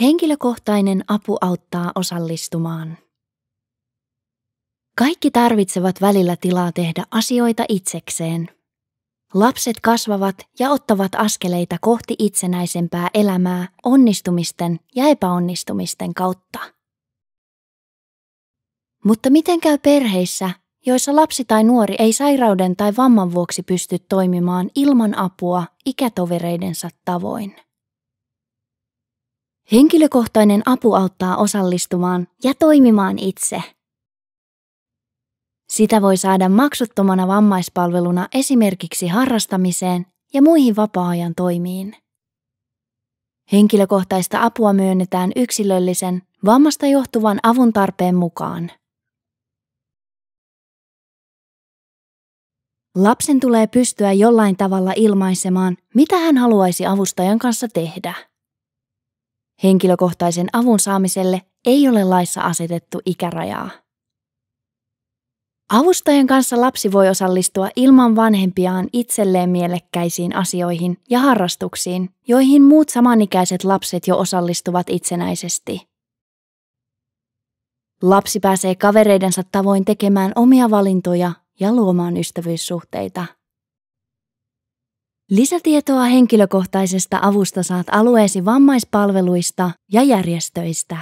Henkilökohtainen apu auttaa osallistumaan. Kaikki tarvitsevat välillä tilaa tehdä asioita itsekseen. Lapset kasvavat ja ottavat askeleita kohti itsenäisempää elämää onnistumisten ja epäonnistumisten kautta. Mutta miten käy perheissä, joissa lapsi tai nuori ei sairauden tai vamman vuoksi pysty toimimaan ilman apua ikätovereidensa tavoin? Henkilökohtainen apu auttaa osallistumaan ja toimimaan itse. Sitä voi saada maksuttomana vammaispalveluna esimerkiksi harrastamiseen ja muihin vapaa-ajan toimiin. Henkilökohtaista apua myönnetään yksilöllisen, vammasta johtuvan avun tarpeen mukaan. Lapsen tulee pystyä jollain tavalla ilmaisemaan, mitä hän haluaisi avustajan kanssa tehdä. Henkilökohtaisen avun saamiselle ei ole laissa asetettu ikärajaa. Avustajan kanssa lapsi voi osallistua ilman vanhempiaan itselleen mielekkäisiin asioihin ja harrastuksiin, joihin muut samanikäiset lapset jo osallistuvat itsenäisesti. Lapsi pääsee kavereidensa tavoin tekemään omia valintoja ja luomaan ystävyyssuhteita. Lisätietoa henkilökohtaisesta avusta saat alueesi vammaispalveluista ja järjestöistä.